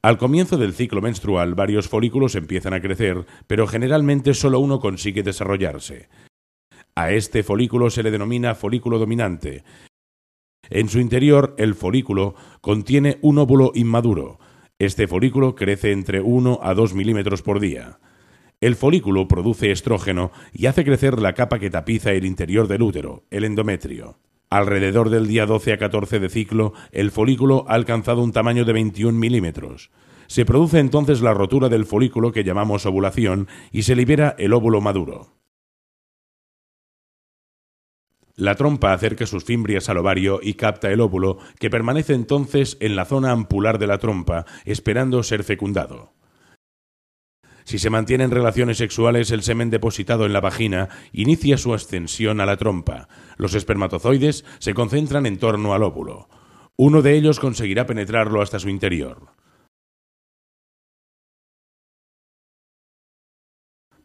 Al comienzo del ciclo menstrual varios folículos empiezan a crecer, pero generalmente solo uno consigue desarrollarse. A este folículo se le denomina folículo dominante. En su interior, el folículo contiene un óvulo inmaduro. Este folículo crece entre 1 a 2 milímetros por día. El folículo produce estrógeno y hace crecer la capa que tapiza el interior del útero, el endometrio. Alrededor del día 12 a 14 de ciclo, el folículo ha alcanzado un tamaño de 21 milímetros. Se produce entonces la rotura del folículo que llamamos ovulación y se libera el óvulo maduro. La trompa acerca sus fimbrias al ovario y capta el óvulo, que permanece entonces en la zona ampular de la trompa, esperando ser fecundado. Si se mantienen relaciones sexuales, el semen depositado en la vagina inicia su ascensión a la trompa. Los espermatozoides se concentran en torno al óvulo. Uno de ellos conseguirá penetrarlo hasta su interior.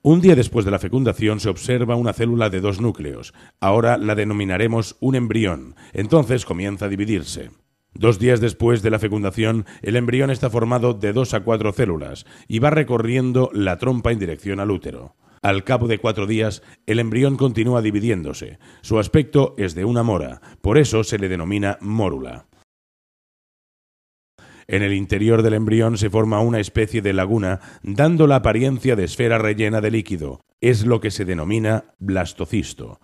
Un día después de la fecundación se observa una célula de dos núcleos. Ahora la denominaremos un embrión. Entonces comienza a dividirse. Dos días después de la fecundación, el embrión está formado de dos a cuatro células y va recorriendo la trompa en dirección al útero. Al cabo de cuatro días, el embrión continúa dividiéndose. Su aspecto es de una mora, por eso se le denomina mórula. En el interior del embrión se forma una especie de laguna, dando la apariencia de esfera rellena de líquido. Es lo que se denomina blastocisto.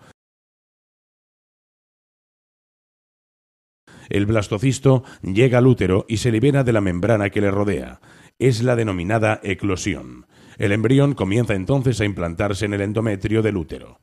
el blastocisto llega al útero y se libera de la membrana que le rodea. Es la denominada eclosión. El embrión comienza entonces a implantarse en el endometrio del útero.